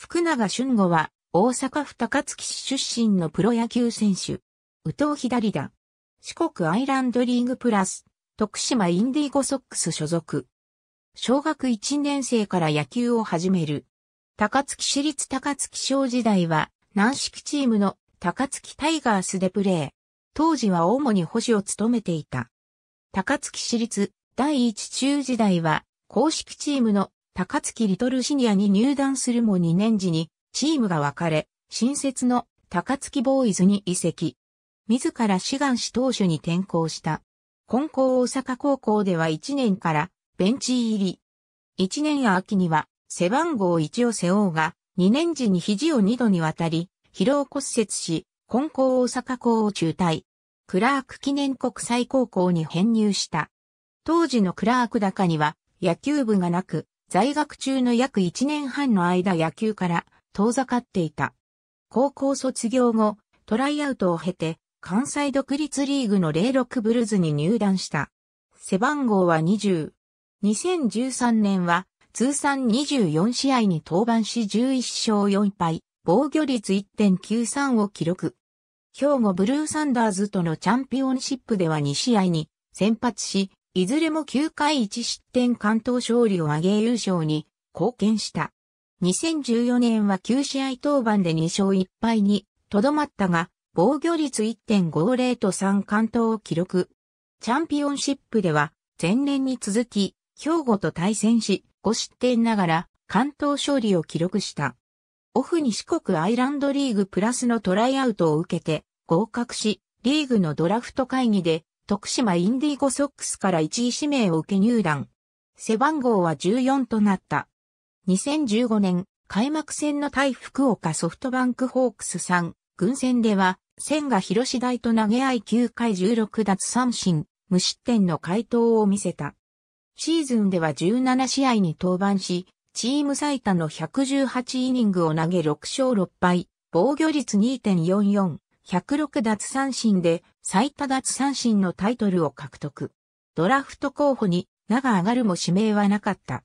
福永俊吾は、大阪府高槻市出身のプロ野球選手。宇藤左だ。四国アイランドリーグプラス、徳島インディゴソックス所属。小学1年生から野球を始める。高槻市立高槻小時代は、軟式チームの高槻タイガースでプレー。当時は主に保守を務めていた。高槻市立第一中時代は、公式チームの高槻リトルシニアに入団するも2年時にチームが分かれ、新設の高槻ボーイズに移籍。自ら志願し投手に転校した。根校大阪高校では1年からベンチ入り。1年秋には背番号1を背負うが、2年時に肘を2度にわたり、疲労骨折し、根校大阪校を中退。クラーク記念国際高校に編入した。当時のクラーク高には野球部がなく、在学中の約1年半の間野球から遠ざかっていた。高校卒業後、トライアウトを経て、関西独立リーグの06ブルズに入団した。背番号は20。2013年は通算24試合に登板し11勝4敗、防御率1.93を記録。兵庫ブルーサンダーズとのチャンピオンシップでは2試合に先発し、いずれも9回1失点関東勝利を挙げ優勝に貢献した。2014年は9試合登板で2勝1敗にとどまったが、防御率1.50と3関東を記録。チャンピオンシップでは前年に続き、兵庫と対戦し、5失点ながら関東勝利を記録した。オフに四国アイランドリーグプラスのトライアウトを受けて合格し、リーグのドラフト会議で徳島インディーゴソックスから1位指名を受け入団。背番号は14となった。2015年、開幕戦の対福岡ソフトバンクホークス3、軍戦では、千賀広志大と投げ合い9回16奪三振、無失点の回答を見せた。シーズンでは17試合に登板し、チーム最多の118イニングを投げ6勝6敗、防御率2.44、106奪三振で最多奪三振のタイトルを獲得。ドラフト候補に名が上がるも指名はなかった。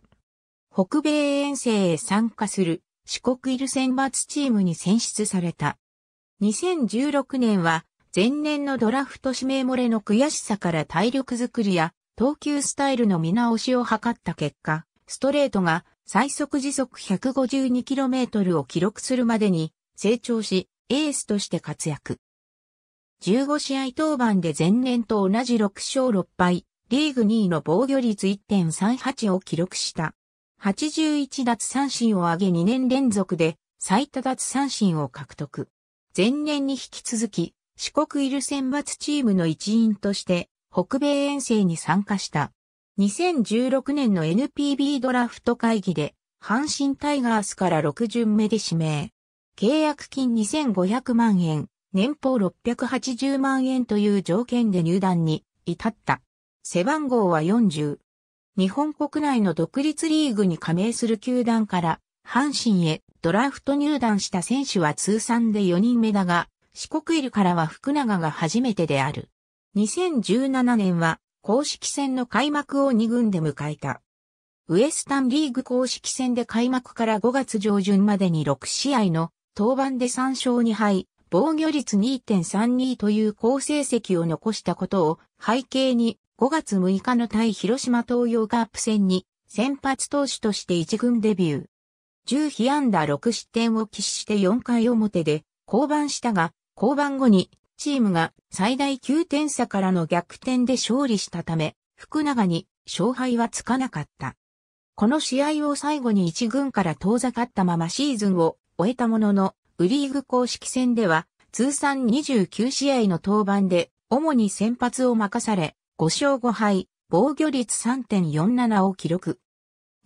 北米遠征へ参加する四国いる選抜チームに選出された。2016年は前年のドラフト指名漏れの悔しさから体力づくりや投球スタイルの見直しを図った結果、ストレートが最速時速 152km を記録するまでに成長し、エースとして活躍。15試合登板で前年と同じ6勝6敗、リーグ2位の防御率1.38を記録した。81奪三振を上げ2年連続で最多奪三振を獲得。前年に引き続き、四国いる選抜チームの一員として北米遠征に参加した。2016年の NPB ドラフト会議で阪神タイガースから6巡目で指名。契約金2500万円、年俸680万円という条件で入団に至った。背番号は40。日本国内の独立リーグに加盟する球団から阪神へドラフト入団した選手は通算で4人目だが、四国いるからは福永が初めてである。2017年は公式戦の開幕を2軍で迎えた。ウエスタンリーグ公式戦で開幕から5月上旬までに6試合の登板で3勝2敗、防御率2.32という好成績を残したことを背景に5月6日の対広島東洋カープ戦に先発投手として一軍デビュー。10被安打6失点を喫して4回表で降板したが、降板後にチームが最大9点差からの逆転で勝利したため、福永に勝敗はつかなかった。この試合を最後に一軍から遠ざかったままシーズンを終えたものの、ウリーグ公式戦では、通算29試合の登板で、主に先発を任され、5勝5敗、防御率3.47を記録。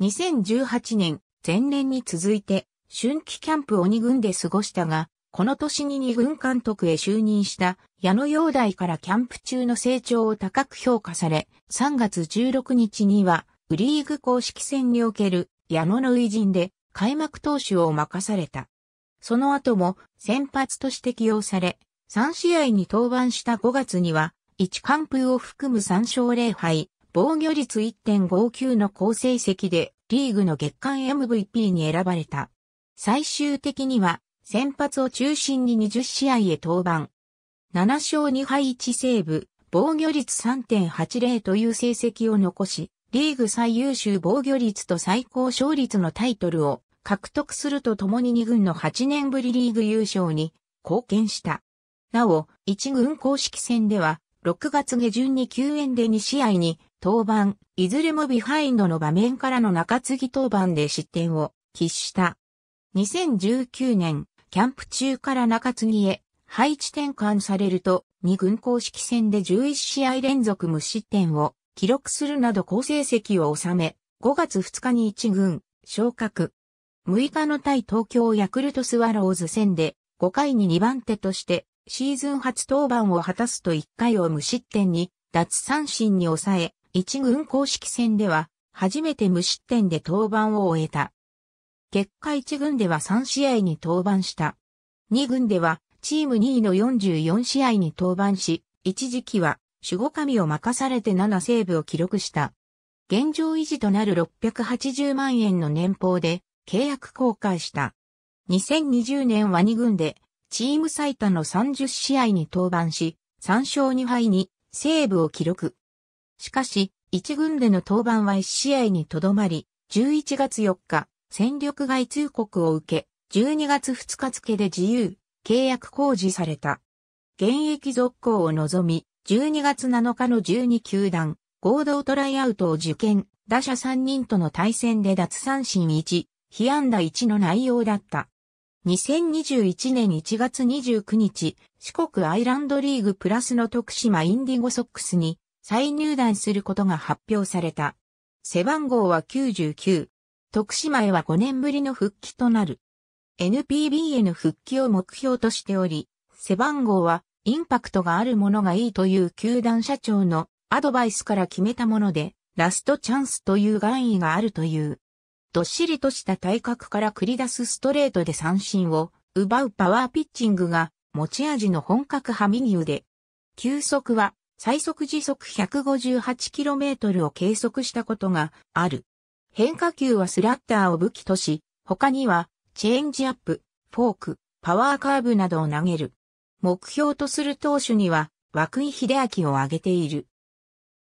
2018年、前年に続いて、春季キャンプを軍で過ごしたが、この年に二軍監督へ就任した矢野陽大からキャンプ中の成長を高く評価され、3月16日には、ウリーグ公式戦における矢野の偉人で開幕投手を任された。その後も先発として起用され、3試合に登板した5月には、1完封を含む3勝0敗、防御率1.59の好成績でリーグの月間 MVP に選ばれた。最終的には先発を中心に20試合へ登板。7勝2敗1セーブ、防御率3.80という成績を残し、リーグ最優秀防御率と最高勝率のタイトルを獲得するとともに2軍の8年ぶりリーグ優勝に貢献した。なお、1軍公式戦では、6月下旬に救援で2試合に登板、いずれもビハインドの場面からの中継ぎ登板で失点を喫した。2019年、キャンプ中から中継ぎへ配置転換されると、2軍公式戦で11試合連続無失点を記録するなど好成績を収め、5月2日に1軍昇格。6日の対東京ヤクルトスワローズ戦で5回に2番手としてシーズン初登板を果たすと1回を無失点に脱三振に抑え、1軍公式戦では初めて無失点で登板を終えた。結果1軍では3試合に登板した。2軍ではチーム2位の44試合に登板し、一時期は守護神を任されて7セーブを記録した。現状維持となる680万円の年俸で契約更改した。2020年は2軍で、チーム最多の30試合に登板し、3勝2敗にセーブを記録。しかし、1軍での登板は1試合にとどまり、11月4日、戦力外通告を受け、12月2日付で自由、契約公示された。現役続行を望み、12月7日の12球団、合同トライアウトを受験、打者3人との対戦で脱三振1、被安打1の内容だった。2021年1月29日、四国アイランドリーグプラスの徳島インディゴソックスに再入団することが発表された。背番号は99。徳島へは5年ぶりの復帰となる。NPB への復帰を目標としており、背番号はインパクトがあるものがいいという球団社長のアドバイスから決めたもので、ラストチャンスという願意があるという。どっしりとした体格から繰り出すストレートで三振を奪うパワーピッチングが持ち味の本格派右腕。球速は最速時速 158km を計測したことがある。変化球はスラッターを武器とし、他にはチェンジアップ、フォーク、パワーカーブなどを投げる。目標とする投手には枠井秀明を挙げている。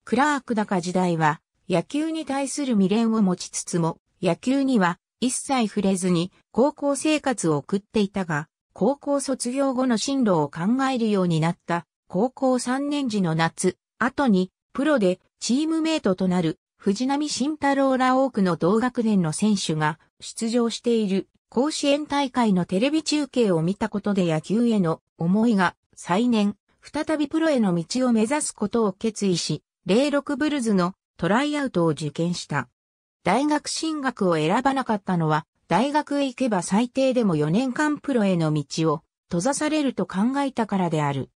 クラーク高時代は野球に対する未練を持ちつつも野球には一切触れずに高校生活を送っていたが、高校卒業後の進路を考えるようになった高校3年時の夏、後にプロでチームメイトとなる藤波慎太郎ら多くの同学年の選手が出場している甲子園大会のテレビ中継を見たことで野球への思いが再燃、再びプロへの道を目指すことを決意し、06ブルズのトライアウトを受験した。大学進学を選ばなかったのは、大学へ行けば最低でも4年間プロへの道を閉ざされると考えたからである。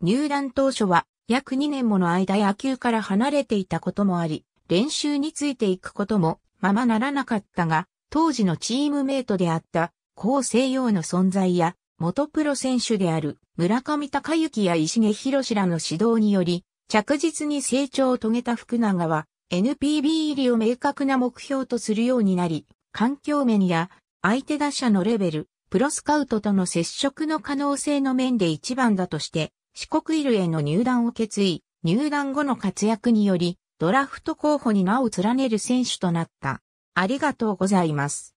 入団当初は約2年もの間野球から離れていたこともあり、練習についていくこともままならなかったが、当時のチームメイトであった、高西洋の存在や、元プロ選手である村上隆之や石毛博らの指導により、着実に成長を遂げた福永は、NPB 入りを明確な目標とするようになり、環境面や相手打者のレベル、プロスカウトとの接触の可能性の面で一番だとして、四国イルへの入団を決意、入団後の活躍により、ドラフト候補に名を連ねる選手となった。ありがとうございます。